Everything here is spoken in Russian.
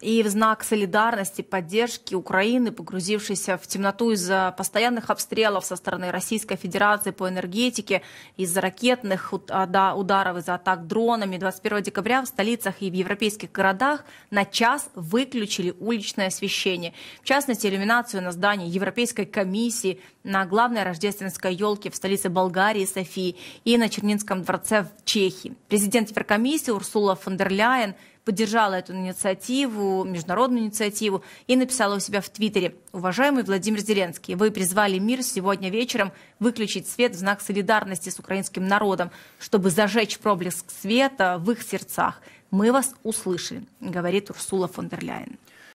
И в знак солидарности, поддержки Украины, погрузившейся в темноту из-за постоянных обстрелов со стороны Российской Федерации по энергетике, из-за ракетных а, ударов, из-за атак дронами, 21 декабря в столицах и в европейских городах на час выключили уличное освещение. В частности, иллюминацию на здании Европейской комиссии, на главной рождественской елке в столице Болгарии Софии и на Чернинском дворце в Чехии. Президент Еврокомиссии Урсула фон дер Ляйен поддержала эту инициативу, международную инициативу, и написала у себя в Твиттере. «Уважаемый Владимир Зеленский, вы призвали мир сегодня вечером выключить свет в знак солидарности с украинским народом, чтобы зажечь проблеск света в их сердцах. Мы вас услышали», — говорит Урсула фон дер Ляйен.